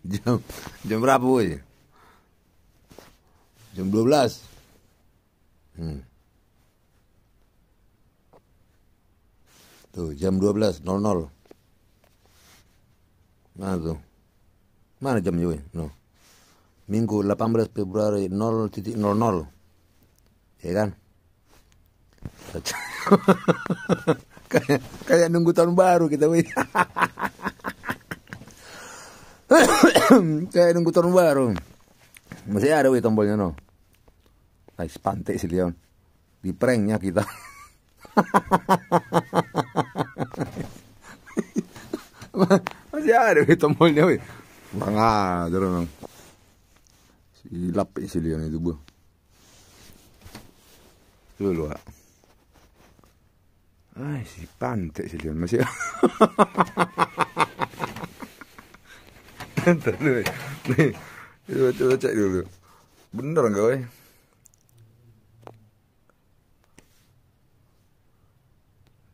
jam jam berapa boy? Jam 12. Hmm. Tuh, jam 12 12.00. Mana tuh? Mana jam boy? No. Minggu 18 Februari 0.00. Ya kan? kayak kayak nunggu tahun baru kita, boy. Kayak nunggu tahun baru. Masih ada wih tombolnya no. Tai pantai si Leon. Di pranknya kita. Masih ada wih tombolnya wih. Bang ada orang. Silap si Leon itu bu. lu ah. si si Leon. Masih. Ntar dulu. Nih, coba cek dulu. Bener enggak, weh?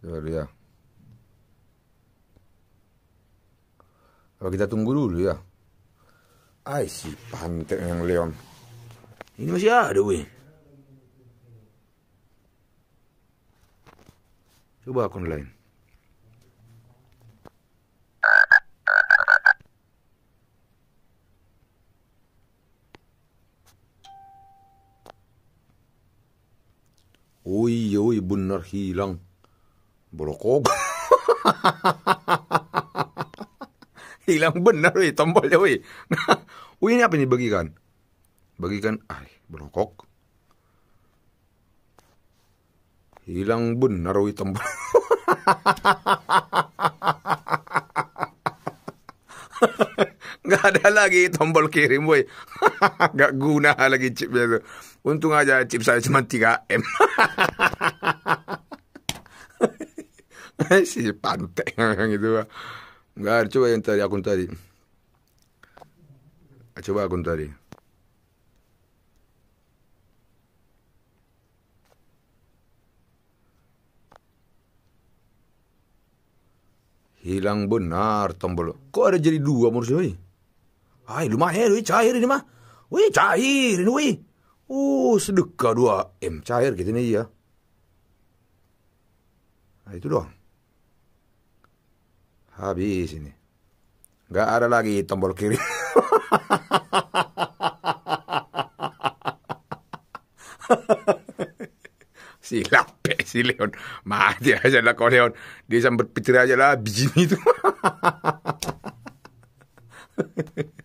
Coba ya. Apa kita tunggu dulu ya? Ay, si pantek yang leon. Ini masih ada weh. Coba akun lain. Uy, uy, bener hilang. Borokog. hilang bener, wih, tombolnya, wih. wih, ini apa ini bagikan? Bagikan, ay, ah, berokok. Hilang bener, wih, tombol. Nggak ada lagi tombol kirim, woi. Gak guna lagi chip biasa. Untung aja chip saya cuma 3M. si pantek pantai gitu. Enggak, coba yang tadi akun tadi. Coba akun tadi. Hilang benar tombol. Kok ada jadi dua menurut saya? Ay, lumayan, cair ini mah. Wih cair ini wih. Uh oh, sedekah 2 M eh, cair gitu nih ya. Nah itu doang. Habis ini. Gak ada lagi tombol kiri. si lape si Leon mati aja lah kau Leon dia sempat petir aja lah biji itu